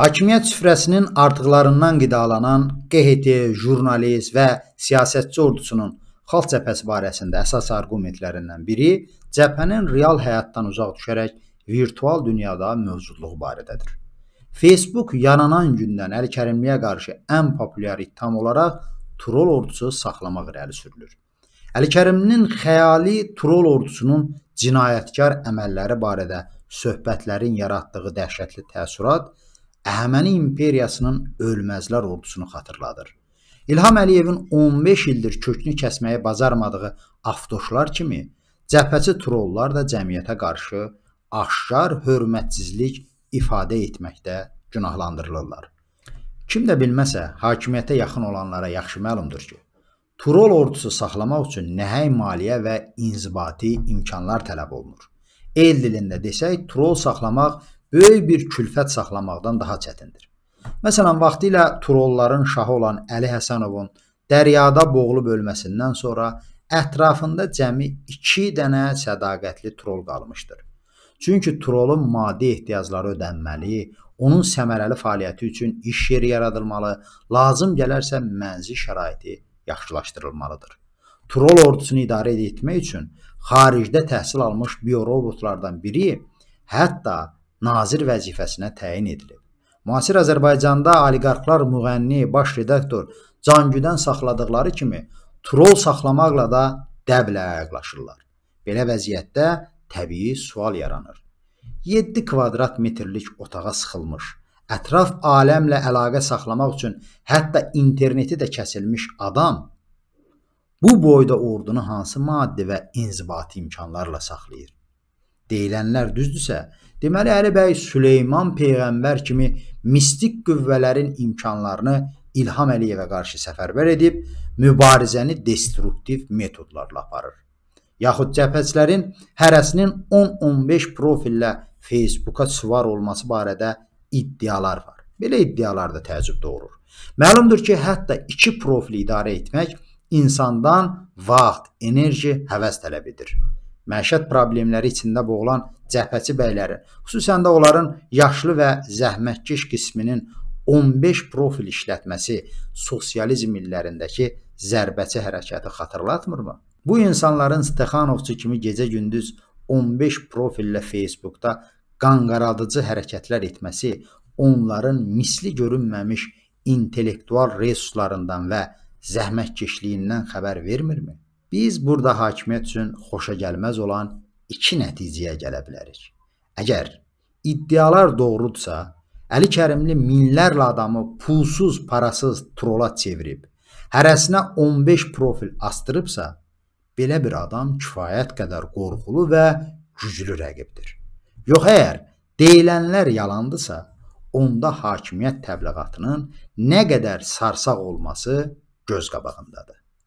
Hakimiyyət süfrəsinin artıqlarından qidalanan QHT, jurnalist və siyasətçi ordusunun xalq cəbhəsi barəsində əsas arqumentlərindən biri cəbhənin real həyatdan uzaq düşərək virtual dünyada mövcudluğu barədədir. Facebook yaranan gündən Əli Kərimliyə qarşı ən populyar ittiham olaraq troll ordusu saxlamaq irəli sürülür. Əli Kərimlinin xəyali troll ordusunun cinayətkar əməlləri barədə söhbətlərin yaratdığı dəhşətli təəssürat Əhəməni imperiyasının ölməzlər ordusunu xatırladır. İlham Əliyevin 15 ildir kökünü kəsməyi bacarmadığı avtoşlar kimi cəbhəçi trollar da cəmiyyətə qarşı aşkar hörmətsizlik ifadə etməkdə günahlandırılırlar. Kim də bilməsə, hakimiyyətə yaxın olanlara yaxşı məlumdur ki, Turol ordusu saxlamaq üçün nəhəng maliyyə və inzibati imkanlar tələb olunur. El dilində desək, Turol saxlamaq böyük bir külfət saxlamaqdan daha çətindir. Məsələn, vaxtilə trolların şahı olan Əli Həsənovun dəryada boğulub ölməsindən sonra ətrafında cəmi 2 dənə sədaqətli trol qalmışdır. Çünki trolun maddi ehtiyacları ödənməli, onun səmərəli fəaliyyəti üçün iş yeri yaradılmalı, lazım gələrsə mənzil şəraiti yaxşılaşdırılmalıdır. Troll ordusunu idarə etmək üçün xaricdə təhsil almış biorobotlardan biri hətta nazir vəzifəsinə təyin edilib. Müasir Azərbaycanda oliqarxlar müğənni, baş redaktor Cangüdən saxladıqları kimi troll saxlamaqla da dəblə ayaqlaşırlar. Belə vəziyyətdə təbii sual yaranır. 7 kvadrat metrlik otağa sıxılmış, ətraf aləmlə əlaqə saxlamaq üçün hətta interneti də kəsilmiş adam bu boyda ordunu hansı maddi və inzibati imkanlarla saxlayır? deyilənlər düzdürsə, deməli Əli bəy Süleyman peyğəmbər kimi mistik qüvvələrin imkanlarını İlham Əliyevə qarşı səfərbər edib mübarizəni destruktiv metodlarla aparır. Yaxud cəbhəçilərin hərəsinin 10-15 profillə Facebooka süvar olması barədə iddialar var. Belə iddialar da təəccüb doğurur. Məlumdur ki, hətta 2 profili idarə etmək insandan vaxt, enerji, həvəs tələb edir məişət problemləri içində boğulan cəbhəçi bəyləri, xüsusən də onların yaşlı və zəhmətkeş qisminin 15 profil işlətməsi sosializm illərindəki zərbəçi hərəkəti xatırlatmırmı? Bu insanların Stexanovçu kimi gecə-gündüz 15 profillə Facebookda qanqaradıcı hərəkətlər etməsi onların misli görünməmiş intellektual resurslarından və zəhmətkeşliyindən xəbər vermirmi? Biz burada hakimiyyət üçün xoşa gəlməz olan iki nəticəyə gələ bilərik. Əgər iddialar doğrudursa, Əli Kərimli minlərlə adamı pulsuz, parasız trola çevirib, hərəsinə 15 profil astırıbsa, belə bir adam kifayət qədər qorxulu və güclü rəqibdir. Yox əgər deyilənlər yalandısa, onda hakimiyyət təbliğatının nə qədər sarsaq olması göz qabağındadır.